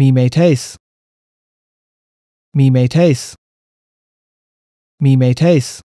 Me may taste. Me may taste. Me may taste.